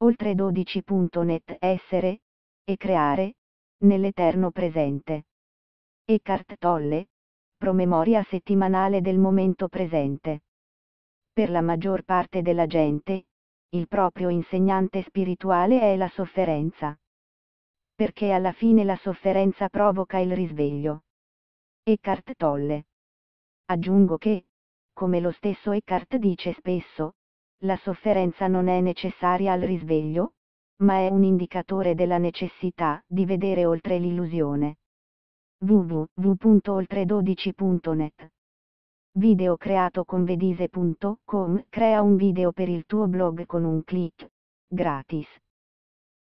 oltre 12.net essere, e creare, nell'eterno presente. Eckhart Tolle, promemoria settimanale del momento presente. Per la maggior parte della gente, il proprio insegnante spirituale è la sofferenza. Perché alla fine la sofferenza provoca il risveglio. Eckhart Tolle. Aggiungo che, come lo stesso Eckhart dice spesso, la sofferenza non è necessaria al risveglio, ma è un indicatore della necessità di vedere oltre l'illusione. www.oltre12.net Video creato con vedise.com crea un video per il tuo blog con un clic. Gratis.